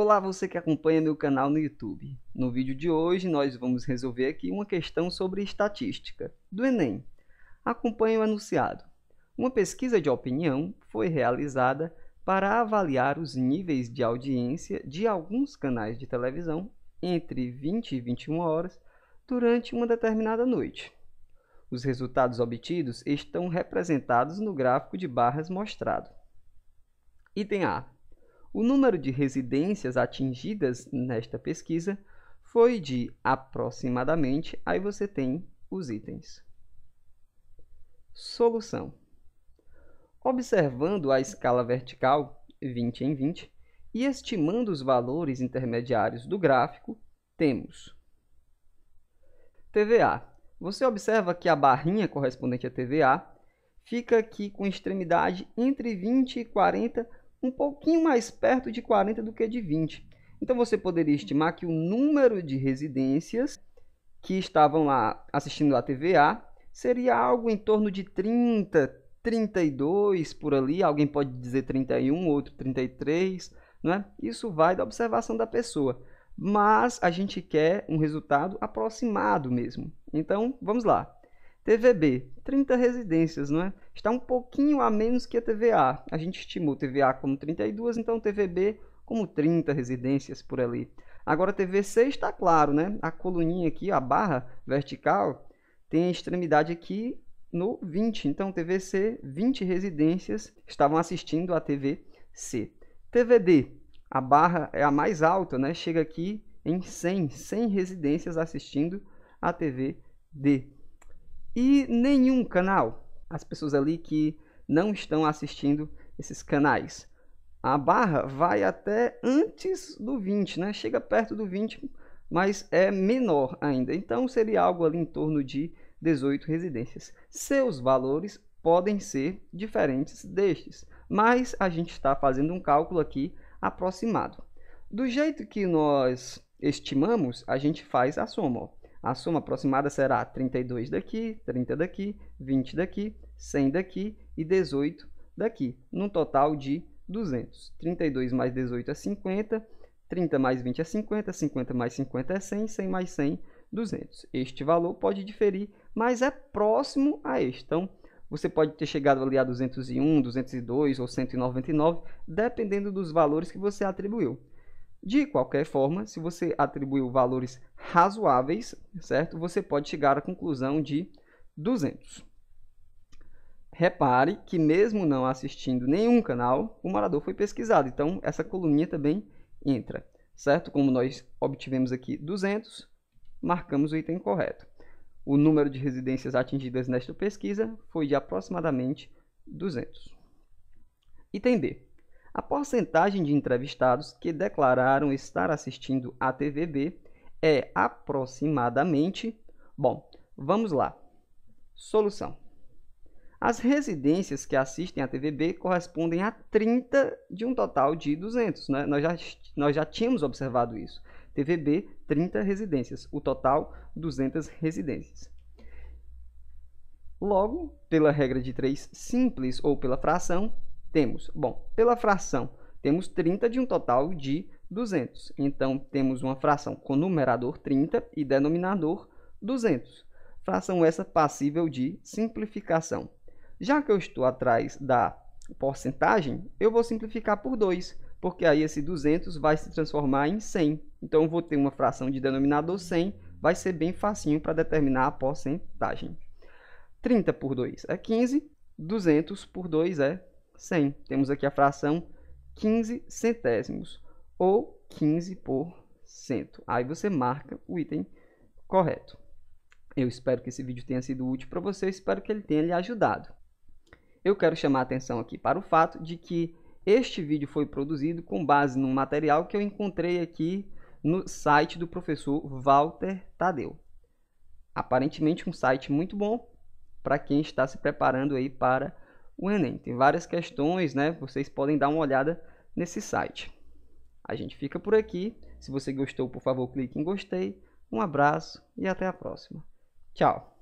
Olá você que acompanha meu canal no YouTube. No vídeo de hoje nós vamos resolver aqui uma questão sobre estatística do Enem. Acompanhe o anunciado. Uma pesquisa de opinião foi realizada para avaliar os níveis de audiência de alguns canais de televisão entre 20 e 21 horas durante uma determinada noite. Os resultados obtidos estão representados no gráfico de barras mostrado. Item A o número de residências atingidas nesta pesquisa foi de aproximadamente, aí você tem os itens. Solução. Observando a escala vertical, 20 em 20, e estimando os valores intermediários do gráfico, temos TVA. Você observa que a barrinha correspondente a TVA fica aqui com extremidade entre 20 e 40 um pouquinho mais perto de 40 do que de 20. Então você poderia estimar que o número de residências que estavam lá assistindo a TVA seria algo em torno de 30, 32 por ali, alguém pode dizer 31, outro 33, não é? Isso vai da observação da pessoa, mas a gente quer um resultado aproximado mesmo. Então, vamos lá. TVB, 30 residências, não é? Está um pouquinho a menos que a TVA. A gente estimou TVA como 32, então TVB como 30 residências por ali. Agora TVC está claro, né? A coluninha aqui, a barra vertical, tem a extremidade aqui no 20. Então TVC, 20 residências estavam assistindo a TVC. TVD, a barra é a mais alta, né? Chega aqui em 100, 100 residências assistindo a TVD e nenhum canal. As pessoas ali que não estão assistindo esses canais. A barra vai até antes do 20, né? Chega perto do 20, mas é menor ainda. Então seria algo ali em torno de 18 residências. Seus valores podem ser diferentes destes, mas a gente está fazendo um cálculo aqui aproximado. Do jeito que nós estimamos, a gente faz a soma. Ó. A soma aproximada será 32 daqui, 30 daqui, 20 daqui, 100 daqui e 18 daqui, num total de 200. 32 mais 18 é 50, 30 mais 20 é 50, 50 mais 50 é 100, 100 mais 100, 200. Este valor pode diferir, mas é próximo a este. Então, você pode ter chegado ali a 201, 202 ou 199, dependendo dos valores que você atribuiu. De qualquer forma, se você atribuiu valores razoáveis, certo? Você pode chegar à conclusão de 200. Repare que mesmo não assistindo nenhum canal, o morador foi pesquisado. Então, essa coluninha também entra, certo? Como nós obtivemos aqui 200, marcamos o item correto. O número de residências atingidas nesta pesquisa foi de aproximadamente 200. Item B. A porcentagem de entrevistados que declararam estar assistindo a TVB é aproximadamente. Bom, vamos lá. Solução. As residências que assistem a TVB correspondem a 30 de um total de 200. Né? Nós, já, nós já tínhamos observado isso. TVB, 30 residências. O total, 200 residências. Logo, pela regra de três simples ou pela fração, temos, bom, pela fração, temos 30 de um total de 200. Então, temos uma fração com numerador 30 e denominador 200. Fração essa passível de simplificação. Já que eu estou atrás da porcentagem, eu vou simplificar por 2, porque aí esse 200 vai se transformar em 100. Então, eu vou ter uma fração de denominador 100, vai ser bem facinho para determinar a porcentagem. 30 por 2 é 15, 200 por 2 é 100. Temos aqui a fração 15 centésimos ou 15 por cento. Aí você marca o item correto. Eu espero que esse vídeo tenha sido útil para você, espero que ele tenha lhe ajudado. Eu quero chamar a atenção aqui para o fato de que este vídeo foi produzido com base num material que eu encontrei aqui no site do professor Walter Tadeu. Aparentemente um site muito bom para quem está se preparando aí para o Enem. Tem várias questões, né? Vocês podem dar uma olhada nesse site. A gente fica por aqui. Se você gostou, por favor, clique em gostei. Um abraço e até a próxima. Tchau!